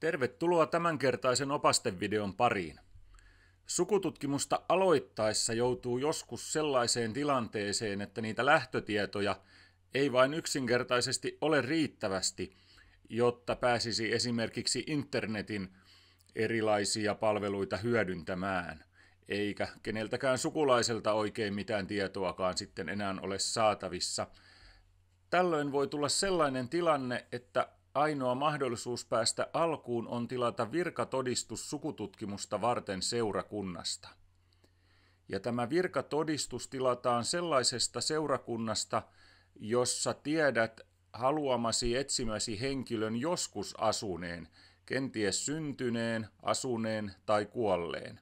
Tervetuloa tämänkertaisen opastevideon pariin. Sukututkimusta aloittaessa joutuu joskus sellaiseen tilanteeseen, että niitä lähtötietoja ei vain yksinkertaisesti ole riittävästi, jotta pääsisi esimerkiksi internetin erilaisia palveluita hyödyntämään, eikä keneltäkään sukulaiselta oikein mitään tietoakaan sitten enää ole saatavissa. Tällöin voi tulla sellainen tilanne, että Ainoa mahdollisuus päästä alkuun on tilata virkatodistus sukututkimusta varten seurakunnasta. Ja tämä virkatodistus tilataan sellaisesta seurakunnasta, jossa tiedät haluamasi etsimäsi henkilön joskus asuneen, kenties syntyneen, asuneen tai kuolleen.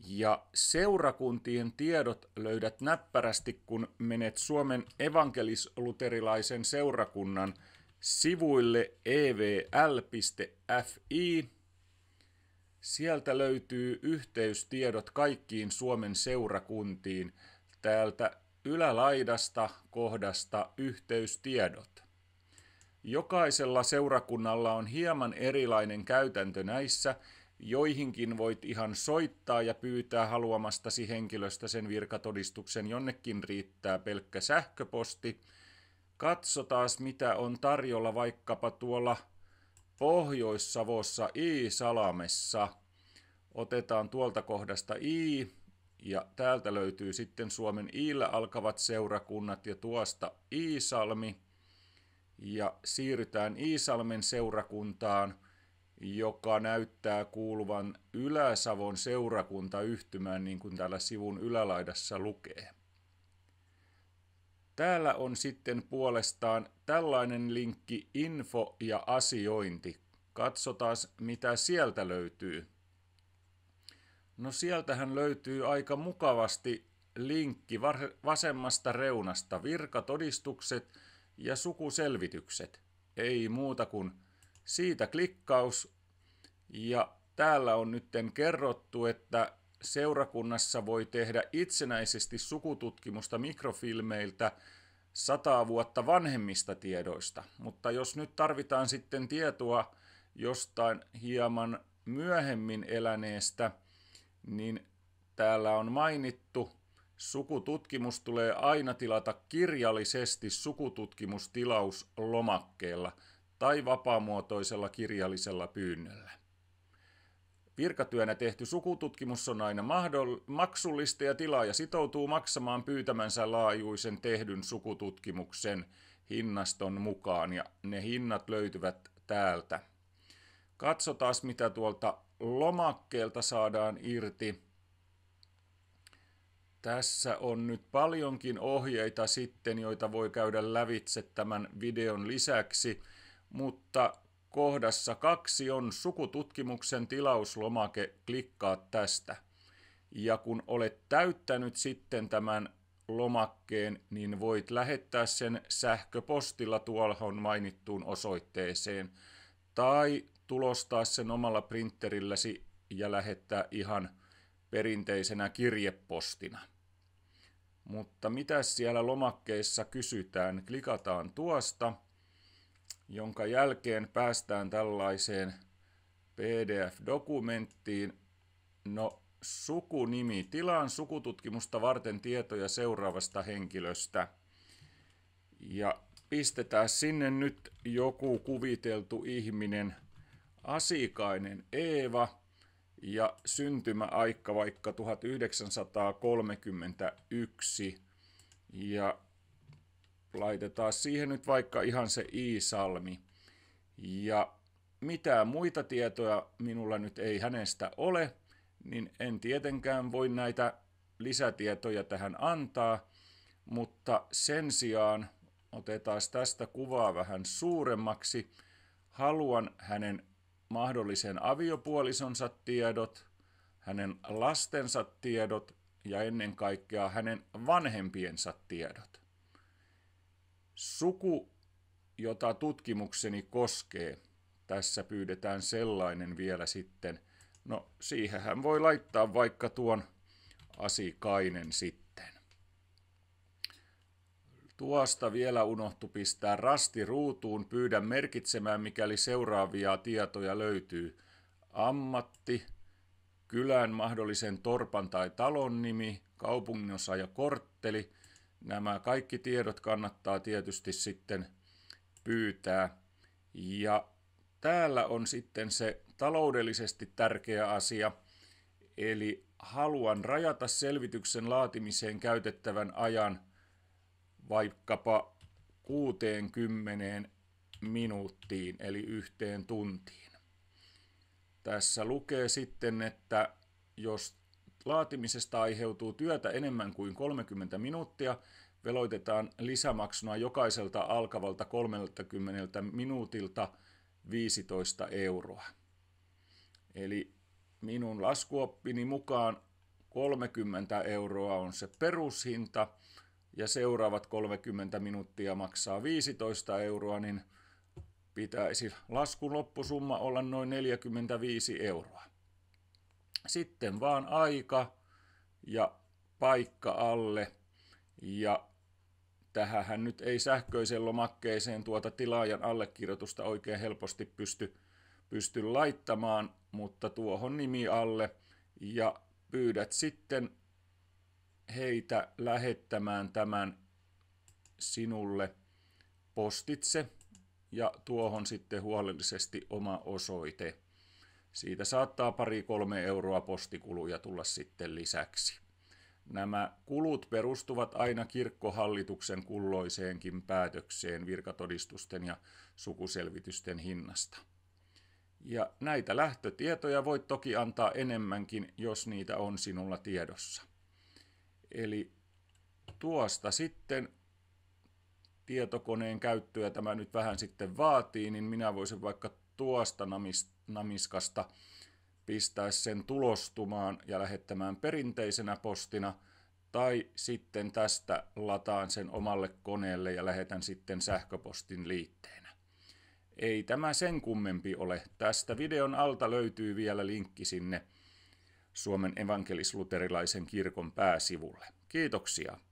Ja seurakuntien tiedot löydät näppärästi, kun menet Suomen evankelisluterilaisen seurakunnan – sivuille evl.fi. Sieltä löytyy yhteystiedot kaikkiin Suomen seurakuntiin. Täältä ylälaidasta kohdasta yhteystiedot. Jokaisella seurakunnalla on hieman erilainen käytäntö näissä, joihinkin voit ihan soittaa ja pyytää haluamastasi henkilöstä sen virkatodistuksen, jonnekin riittää pelkkä sähköposti – Katsotaan, mitä on tarjolla vaikkapa tuolla Pohjois-Savossa I-Salamessa. Otetaan tuolta kohdasta I ja täältä löytyy sitten Suomen Iillä alkavat seurakunnat ja tuosta Iisalmi. Ja siirrytään Iisalmen seurakuntaan, joka näyttää kuuluvan Ylä-Savon seurakuntayhtymään, niin kuin täällä sivun ylälaidassa lukee. Täällä on sitten puolestaan tällainen linkki info ja asiointi. Katsotaan, mitä sieltä löytyy. No sieltähän löytyy aika mukavasti linkki vasemmasta reunasta virkatodistukset ja sukuselvitykset. Ei muuta kuin siitä klikkaus. Ja täällä on nytten kerrottu, että seurakunnassa voi tehdä itsenäisesti sukututkimusta mikrofilmeiltä sataa vuotta vanhemmista tiedoista, mutta jos nyt tarvitaan sitten tietoa jostain hieman myöhemmin eläneestä, niin täällä on mainittu, sukututkimus tulee aina tilata kirjallisesti sukututkimustilauslomakkeella tai vapaamuotoisella kirjallisella pyynnöllä. Virkatyönä tehty sukututkimus on aina mahdoll- maksullista ja tilaaja sitoutuu maksamaan pyytämänsä laajuisen tehdyn sukututkimuksen hinnaston mukaan ja ne hinnat löytyvät täältä. Katsotaan mitä tuolta lomakkeelta saadaan irti. Tässä on nyt paljonkin ohjeita sitten, joita voi käydä lävitse tämän videon lisäksi, mutta Kohdassa kaksi on sukututkimuksen tilauslomake, klikkaa tästä. Ja kun olet täyttänyt sitten tämän lomakkeen, niin voit lähettää sen sähköpostilla tuolhon mainittuun osoitteeseen tai tulostaa sen omalla printerilläsi ja lähettää ihan perinteisenä kirjepostina. Mutta mitä siellä lomakkeessa kysytään? Klikataan tuosta – jonka jälkeen päästään tällaiseen PDF-dokumenttiin. No, sukunimi. Tilaan sukututkimusta varten tietoja seuraavasta henkilöstä. Ja pistetään sinne nyt joku kuviteltu ihminen, asiakainen Eeva ja syntymäaikka vaikka 1931 ja laitetaan siihen nyt vaikka ihan se i-salmi. Ja mitään muita tietoja minulla nyt ei hänestä ole, niin en tietenkään voi näitä lisätietoja tähän antaa, mutta sen sijaan otetaan tästä kuvaa vähän suuremmaksi. Haluan hänen mahdollisen aviopuolisonsa tiedot, hänen lastensa tiedot ja ennen kaikkea hänen vanhempiensa tiedot. Suku, jota tutkimukseni koskee, tässä pyydetään sellainen vielä sitten. No, siihenhän voi laittaa vaikka tuon asikainen sitten. Tuosta vielä unohtu pistää rasti ruutuun. Pyydän merkitsemään, mikäli seuraavia tietoja löytyy. Ammatti, kylän mahdollisen torpan tai talon nimi, kaupunginosa ja kortteli – Nämä kaikki tiedot kannattaa tietysti sitten pyytää. Ja täällä on sitten se taloudellisesti tärkeä asia, eli haluan rajata selvityksen laatimiseen käytettävän ajan vaikkapa 60 minuuttiin, eli yhteen tuntiin. Tässä lukee sitten, että jos Laatimisesta aiheutuu työtä enemmän kuin 30 minuuttia, veloitetaan lisämaksuna jokaiselta alkavalta 30 minuutilta 15 euroa. Eli minun laskuoppini mukaan 30 euroa on se perushinta ja seuraavat 30 minuuttia maksaa 15 euroa, niin pitäisi laskun loppusumma olla noin 45 euroa sitten vaan aika ja paikka alle. Ja tähän nyt ei sähköiseen lomakkeeseen tuota tilaajan allekirjoitusta oikein helposti pysty, pysty laittamaan, mutta tuohon nimi alle ja pyydät sitten heitä lähettämään tämän sinulle postitse ja tuohon sitten huolellisesti oma osoite. Siitä saattaa pari-kolme euroa postikuluja tulla sitten lisäksi. Nämä kulut perustuvat aina kirkkohallituksen kulloiseenkin päätökseen virkatodistusten ja sukuselvitysten hinnasta. Ja näitä lähtötietoja voit toki antaa enemmänkin, jos niitä on sinulla tiedossa. Eli tuosta sitten tietokoneen käyttöä tämä nyt vähän sitten vaatii, niin minä voisin vaikka tuosta namis, namiskasta, pistäisi sen tulostumaan ja lähettämään perinteisenä postina, tai sitten tästä lataan sen omalle koneelle ja lähetän sitten sähköpostin liitteenä. Ei tämä sen kummempi ole. Tästä videon alta löytyy vielä linkki sinne Suomen evankelisluterilaisen kirkon pääsivulle. Kiitoksia.